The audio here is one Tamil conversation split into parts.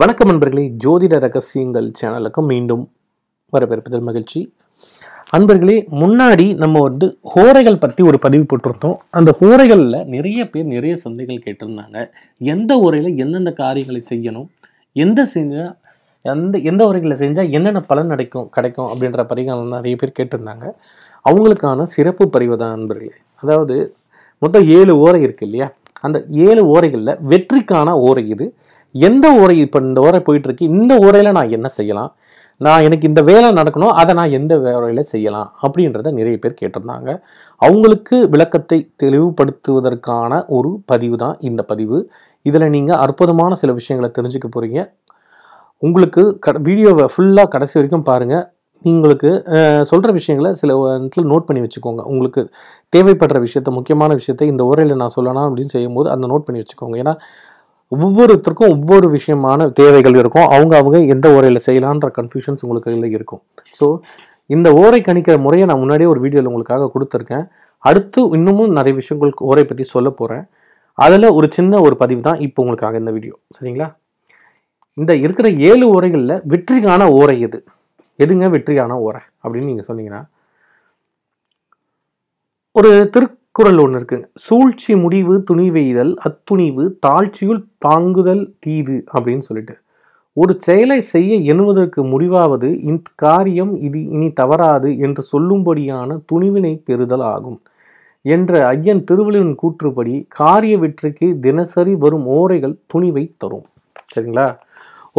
வணக்கம் நண்பர்களே ஜோதிட ரகசியங்கள் சேனலுக்கு மீண்டும் வரவேற்பதில் மகிழ்ச்சி அன்பர்களே முன்னாடி நம்ம வந்து ஹோரைகள் பற்றி ஒரு பதிவு போட்டிருந்தோம் அந்த ஹோரைகளில் நிறைய பேர் நிறைய சந்தைகள் கேட்டிருந்தாங்க எந்த உரையில் எந்தெந்த காரியங்களை செய்யணும் எந்த செஞ்சால் எந்த எந்த உரைகளை செஞ்சால் என்னென்ன பலன் நடக்கும் கிடைக்கும் அப்படின்ற பரிகாரம் நிறைய பேர் கேட்டிருந்தாங்க அவங்களுக்கான சிறப்பு பரிவு தான் அன்பர்களே அதாவது மொத்தம் ஏழு ஓரை இருக்குது இல்லையா அந்த ஏழு ஓரைகளில் வெற்றிக்கான ஓரை இது எந்த உரை இப்போ இந்த உரை போயிட்டுருக்கு இந்த உரையில் நான் என்ன செய்யலாம் நான் எனக்கு இந்த வேலை நடக்கணும் அதை நான் எந்த வேலையில் செய்யலாம் அப்படின்றத நிறைய பேர் கேட்டிருந்தாங்க அவங்களுக்கு விளக்கத்தை தெளிவுபடுத்துவதற்கான ஒரு பதிவு தான் இந்த பதிவு இதில் நீங்கள் அற்புதமான சில விஷயங்களை தெரிஞ்சுக்க போகிறீங்க உங்களுக்கு க வீடியோவை ஃபுல்லாக கடைசி வரைக்கும் பாருங்கள் உங்களுக்கு சொல்கிற விஷயங்களை சில இடத்துல நோட் பண்ணி வச்சுக்கோங்க உங்களுக்கு தேவைப்படுற விஷயத்த முக்கியமான விஷயத்த இந்த உரையில் நான் சொல்லலாம் அப்படின்னு செய்யும்போது அந்த நோட் பண்ணி வச்சுக்கோங்க ஏன்னா ஒவ்வொருத்தருக்கும் ஒவ்வொரு விஷயமான தேவைகள் இருக்கும் அவங்க அவங்க எந்த ஓரையில் செய்யலான்ற கன்ஃபியூஷன்ஸ் உங்களுக்கு இதில் இருக்கும் ஸோ இந்த ஓரை கணிக்கிற முறையை நான் முன்னாடியே ஒரு வீடியோவில் உங்களுக்காக கொடுத்துருக்கேன் அடுத்து இன்னமும் நிறைய விஷயங்களுக்கு ஓரை பற்றி சொல்ல போகிறேன் அதில் ஒரு சின்ன ஒரு பதிவு தான் இப்போ உங்களுக்காக இந்த வீடியோ சரிங்களா இந்த இருக்கிற ஏழு ஓரைகளில் வெற்றிக்கான ஓரை எது எதுங்க வெற்றிக்கான ஓரை அப்படின்னு நீங்கள் சொன்னீங்கன்னா ஒரு திரு குரல் ஒன்று இருக்குங்க சூழ்ச்சி முடிவு துணிவெய்தல் அத்துணிவு தாழ்ச்சியுள் தாங்குதல் தீது அப்படின்னு சொல்லிட்டு ஒரு செயலை செய்ய எண்ணுவதற்கு முடிவாவது இந்த காரியம் இது இனி தவறாது என்று சொல்லும்படியான துணிவினை பெறுதல் ஆகும் என்ற ஐயன் திருவள்ளுவின் கூற்றுப்படி காரிய வெற்றிக்கு தினசரி வரும் ஓரைகள் துணிவை தரும் சரிங்களா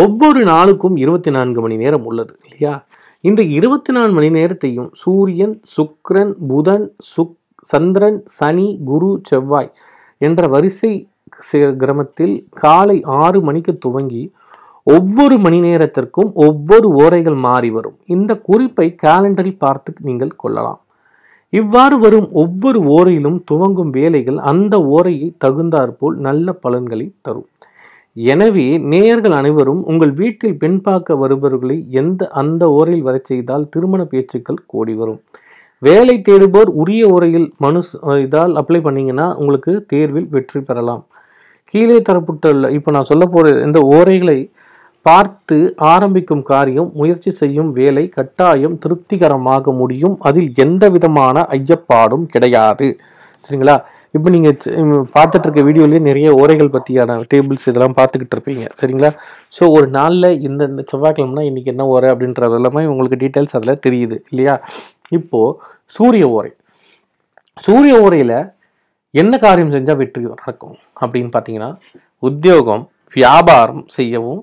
ஒவ்வொரு நாளுக்கும் இருபத்தி நான்கு மணி நேரம் உள்ளது இல்லையா இந்த இருபத்தி நாலு மணி நேரத்தையும் சூரியன் சுக்ரன் புதன் சுக் சந்திரன் சனி குரு செவ்வாய் என்ற வரிசை கிரமத்தில் காலை ஆறு மணிக்கு துவங்கி ஒவ்வொரு மணி நேரத்திற்கும் ஒவ்வொரு ஓரைகள் மாறி வரும் இந்த குறிப்பை கேலண்டரில் பார்த்து நீங்கள் கொள்ளலாம் இவ்வாறு வரும் ஒவ்வொரு ஓரையிலும் துவங்கும் வேலைகள் அந்த ஓரையை தகுந்தாற்போல் நல்ல பலன்களை தரும் எனவே நேயர்கள் அனைவரும் உங்கள் வீட்டில் பெண் பார்க்க வருபவர்களை எந்த அந்த ஓரையில் வர செய்தால் திருமண பேச்சுக்கள் கூடி வரும் வேலை தேடுபவர் உரிய உரையில் மனு இதால் அப்ளை பண்ணிங்கன்னா உங்களுக்கு தேர்வில் வெற்றி பெறலாம் கீழே தரப்பட்டுள்ள இப்போ நான் சொல்ல போகிற இந்த ஓரைகளை பார்த்து ஆரம்பிக்கும் காரியம் முயற்சி செய்யும் வேலை கட்டாயம் திருப்திகரமாக முடியும் அதில் எந்த விதமான ஐயப்பாடும் கிடையாது சரிங்களா இப்போ நீங்கள் பார்த்துட்டு இருக்க வீடியோலேயே நிறைய ஓரைகள் பற்றியான டேபிள்ஸ் இதெல்லாம் பார்த்துக்கிட்டு இருப்பீங்க சரிங்களா ஸோ ஒரு நாளில் இந்த இந்த செவ்வாய்க்கிழமைனா இன்றைக்கி என்ன ஓரை அப்படின்றது எல்லாமே உங்களுக்கு டீட்டெயில்ஸ் அதில் தெரியுது இல்லையா இப்போது சூரிய ஓரை சூரிய ஓரையில் என்ன காரியம் செஞ்சால் வெற்றி நடக்கும் அப்படின்னு பார்த்தீங்கன்னா உத்தியோகம் வியாபாரம் செய்யவும்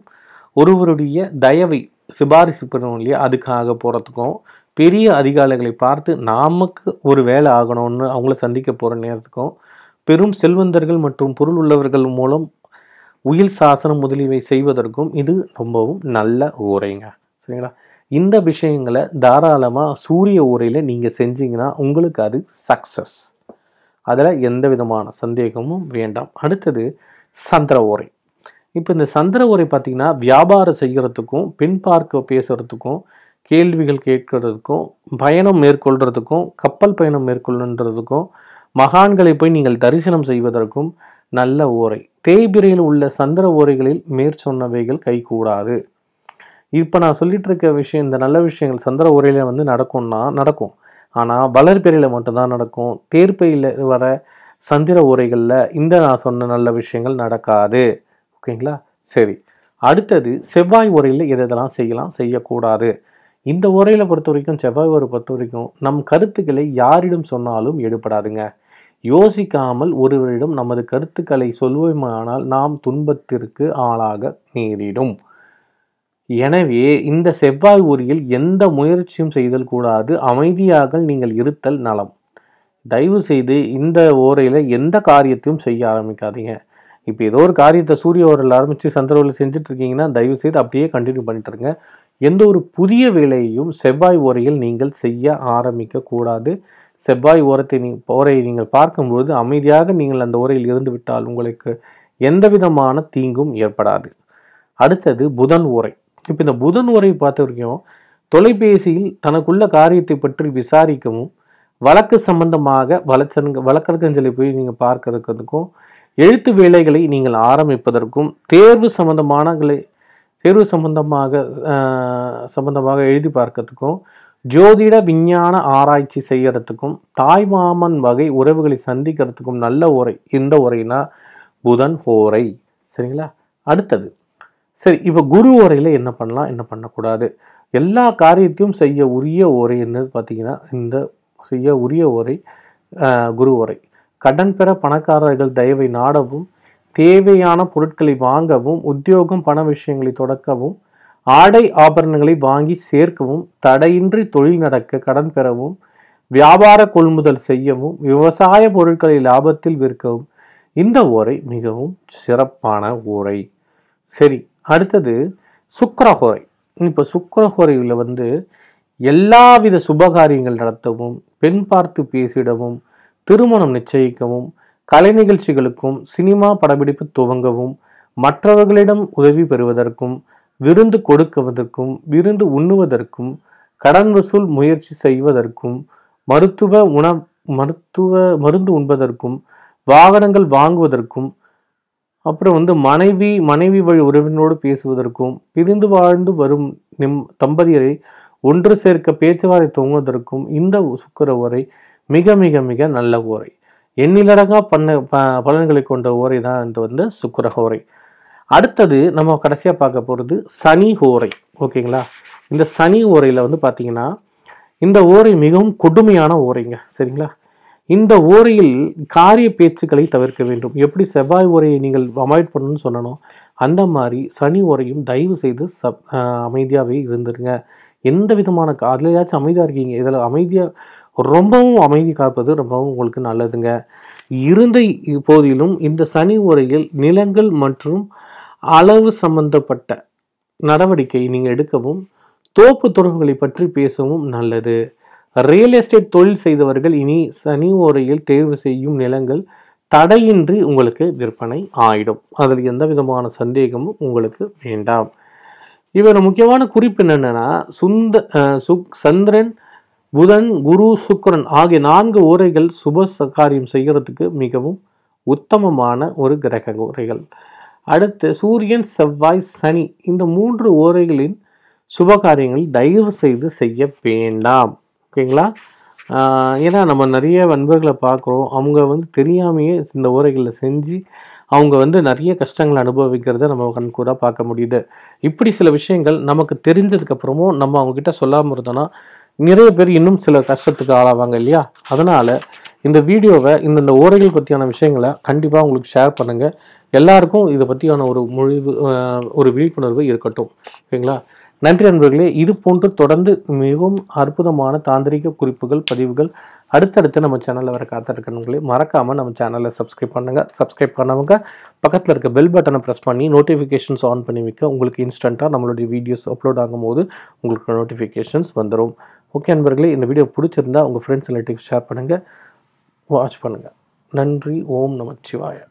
ஒருவருடைய தயவை சிபாரிசு பெறணும் இல்லையா அதுக்காக போகிறதுக்கும் பெரிய அதிகாரிகளை பார்த்து நாமக்கு ஒரு வேலை ஆகணும்னு அவங்கள சந்திக்க போகிற நேரத்துக்கும் பெரும் செல்வந்தர்கள் மற்றும் பொருள் உள்ளவர்கள் மூலம் உயிர் சாசனம் முதலியவை செய்வதற்கும் இது ரொம்பவும் நல்ல ஊரைங்க சரிங்களா இந்த விஷயங்களை தாராளமாக சூரிய உரையில் நீங்கள் செஞ்சீங்கன்னா உங்களுக்கு அது சக்ஸஸ் அதில் எந்த விதமான சந்தேகமும் வேண்டாம் அடுத்தது சந்திர உரை இப்போ இந்த சந்திர உரை பார்த்திங்கன்னா வியாபாரம் செய்கிறதுக்கும் பின் பார்க்க பேசுகிறதுக்கும் கேள்விகள் கேட்கறதுக்கும் பயணம் மேற்கொள்கிறதுக்கும் கப்பல் பயணம் மேற்கொள்ளுன்றதுக்கும் மகான்களை போய் நீங்கள் தரிசனம் செய்வதற்கும் நல்ல ஓரை தேய்பிரையில் உள்ள சந்திர ஓரைகளில் மேற்சொன்னவைகள் கைகூடாது இப்போ நான் சொல்லிட்டு இருக்க விஷயம் இந்த நல்ல விஷயங்கள் சந்திர உரையில் வந்து நடக்கும்னா நடக்கும் ஆனால் வளர்பெறையில் மட்டும்தான் நடக்கும் தேர்ப்பையில் வர சந்திர உரைகளில் இந்த நான் சொன்ன நல்ல விஷயங்கள் நடக்காது ஓகேங்களா சரி அடுத்தது செவ்வாய் உரையில் எது இதெல்லாம் செய்யலாம் செய்யக்கூடாது இந்த உரையில் பொறுத்த வரைக்கும் செவ்வாய் உரை பொறுத்த வரைக்கும் நம் கருத்துக்களை யாரிடம் சொன்னாலும் எடுபடாதுங்க யோசிக்காமல் ஒருவரிடம் நமது கருத்துக்களை சொல்வோமானால் நாம் துன்பத்திற்கு ஆளாக நேரிடும் எனவே இந்த செவ்வாய் ஊரியில் எந்த முயற்சியும் செய்தல் கூடாது அமைதியாக நீங்கள் இருத்தல் நலம் தயவு செய்து இந்த ஓரையில் எந்த காரியத்தையும் செய்ய ஆரம்பிக்காதீங்க இப்போ ஏதோ ஒரு காரியத்தை சூரிய ஓரில் ஆரம்பித்து சந்திரவில் செஞ்சுட்டு இருக்கீங்கன்னா தயவு செய்து அப்படியே கண்டினியூ பண்ணிட்டு இருங்க எந்த ஒரு புதிய வேலையையும் செவ்வாய் ஓரையில் நீங்கள் செய்ய ஆரம்பிக்க கூடாது செவ்வாய் ஓரத்தை நீ ஓரையை நீங்கள் பார்க்கும்பொழுது அமைதியாக நீங்கள் அந்த ஓரையில் இருந்து விட்டால் உங்களுக்கு எந்த விதமான தீங்கும் ஏற்படாது அடுத்தது புதன் ஓரை இப்போ இந்த புதன் உரை பார்த்த வரைக்கும் தொலைபேசியில் தனக்குள்ள காரியத்தை பற்றி விசாரிக்கவும் வழக்கு சம்பந்தமாக வழக்கங்க வழக்கறிஞ்சலை போய் நீங்கள் பார்க்கறதுக்கும் எழுத்து வேலைகளை நீங்கள் ஆரம்பிப்பதற்கும் தேர்வு சம்பந்தமானங்களை தேர்வு சம்பந்தமாக சம்பந்தமாக எழுதி பார்க்கறதுக்கும் ஜோதிட விஞ்ஞான ஆராய்ச்சி செய்கிறதுக்கும் தாய் மாமன் வகை உறவுகளை சந்திக்கிறதுக்கும் நல்ல உரை இந்த உரைனா புதன் ஓரை சரிங்களா அடுத்தது சரி இப்போ குரு உரையில் என்ன பண்ணலாம் என்ன பண்ணக்கூடாது எல்லா காரியத்தையும் செய்ய உரிய உரை என்னது பார்த்தீங்கன்னா இந்த செய்ய உரிய உரை குரு உரை கடன் பெற பணக்காரர்கள் தயவை நாடவும் தேவையான பொருட்களை வாங்கவும் உத்தியோகம் பண விஷயங்களை தொடக்கவும் ஆடை ஆபரணங்களை வாங்கி சேர்க்கவும் தடையின்றி தொழில் நடக்க கடன் பெறவும் வியாபார கொள்முதல் செய்யவும் விவசாய பொருட்களை லாபத்தில் விற்கவும் இந்த உரை மிகவும் சிறப்பான உரை சரி அடுத்தது சுக்கரஹோரை இப்போ சுக்கரஹோரையில் வந்து எல்லாவித சுபகாரியங்கள் நடத்தவும் பெண் பார்த்து பேசிடவும் திருமணம் நிச்சயிக்கவும் கலை நிகழ்ச்சிகளுக்கும் சினிமா படப்பிடிப்பு துவங்கவும் மற்றவர்களிடம் உதவி பெறுவதற்கும் விருந்து கொடுக்குவதற்கும் விருந்து உண்ணுவதற்கும் கடன் வசூல் முயற்சி செய்வதற்கும் மருத்துவ உண மருத்துவ மருந்து உண்பதற்கும் வாகனங்கள் வாங்குவதற்கும் அப்புறம் வந்து மனைவி மனைவி வழி உறவினோடு பேசுவதற்கும் பிரிந்து வாழ்ந்து வரும் நிம் தம்பதியரை ஒன்று சேர்க்க பேச்சுவாரை துவங்குவதற்கும் இந்த சுக்கர ஓரை மிக மிக மிக நல்ல ஓரை எண்ணிலடங்கா பண்ண ப பலன்களை கொண்ட ஓரை தான் இந்த வந்து சுக்கர ஓரை அடுத்தது நம்ம கடைசியாக பார்க்க போகிறது சனி ஓரை ஓகேங்களா இந்த சனி ஓரையில் வந்து பார்த்திங்கன்னா இந்த ஓரை மிகவும் கொடுமையான ஓரைங்க சரிங்களா இந்த ஓரையில் காரிய பேச்சுக்களை தவிர்க்க வேண்டும் எப்படி செவ்வாய் ஓரையை நீங்கள் அவாய்ட் பண்ணணும்னு சொன்னனோ அந்த மாதிரி சனி ஓரையும் தயவு செய்து சப் அமைதியாகவே இருந்துருங்க எந்த விதமான அதுலையாச்சும் அமைதியாக இருக்கீங்க இதில் அமைதியாக ரொம்பவும் அமைதி காப்பது ரொம்பவும் உங்களுக்கு நல்லதுங்க இருந்த போதிலும் இந்த சனி உரையில் நிலங்கள் மற்றும் அளவு சம்பந்தப்பட்ட நடவடிக்கை நீங்கள் எடுக்கவும் தோப்பு தொடர்புகளை பற்றி பேசவும் நல்லது ரியல் எஸ்டேட் தொழில் செய்தவர்கள் இனி சனி ஓரையில் தேர்வு செய்யும் நிலங்கள் தடையின்றி உங்களுக்கு விற்பனை ஆயிடும் அதில் எந்த விதமான சந்தேகமும் உங்களுக்கு வேண்டாம் இவர் முக்கியமான குறிப்பு என்னென்னா சுந்த சுக் சந்திரன் புதன் குரு சுக்கரன் ஆகிய நான்கு ஓரைகள் சுப காரியம் செய்கிறதுக்கு மிகவும் உத்தமமான ஒரு கிரக ஓரைகள் அடுத்து சூரியன் செவ்வாய் சனி இந்த மூன்று ஓரைகளின் சுப தயவு செய்து செய்ய வேண்டாம் ஓகேங்களா ஏன்னா நம்ம நிறைய நண்பர்களை பார்க்குறோம் அவங்க வந்து தெரியாமையே இந்த ஓரைகளில் செஞ்சு அவங்க வந்து நிறைய கஷ்டங்களை அனுபவிக்கிறத நம்ம கண்கூடாக பார்க்க முடியுது இப்படி சில விஷயங்கள் நமக்கு தெரிஞ்சதுக்கப்புறமும் நம்ம அவங்கக்கிட்ட சொல்லாமல் இருந்தோன்னா நிறைய பேர் இன்னும் சில கஷ்டத்துக்கு ஆளாவாங்க இல்லையா அதனால் இந்த வீடியோவை இந்தந்த ஓரைகள் பற்றியான விஷயங்களை கண்டிப்பாக உங்களுக்கு ஷேர் பண்ணுங்கள் எல்லாருக்கும் இதை பற்றியான ஒரு முழிவு ஒரு விழிப்புணர்வு இருக்கட்டும் ஓகேங்களா நன்றி நண்பர்களே இது போன்று தொடர்ந்து மிகவும் அற்புதமான தாந்திரிக குறிப்புகள் பதிவுகள் அடுத்தடுத்து நம்ம சேனலில் வர காத்திருக்கணுங்களே மறக்காமல் நம்ம சேனலை சப்ஸ்கிரைப் பண்ணுங்கள் சப்ஸ்கிரைப் பண்ணவங்க பக்கத்தில் இருக்க பெல் பட்டனை ப்ரெஸ் பண்ணி நோட்டிஃபிகேஷன்ஸ் ஆன் பண்ணி வைக்க உங்களுக்கு இன்ஸ்டண்ட்டாக நம்மளுடைய வீடியோஸ் அப்லோட் ஆகும்போது உங்களுக்கு நோட்டிஃபிகேஷன்ஸ் வந்துடும் ஓகே நண்பர்களே இந்த வீடியோ பிடிச்சிருந்தா உங்கள் ஃப்ரெண்ட்ஸ் ரிலேட்டிவ்ஸ் ஷேர் பண்ணுங்கள் வாட்ச் பண்ணுங்கள் நன்றி ஓம் சிவாயா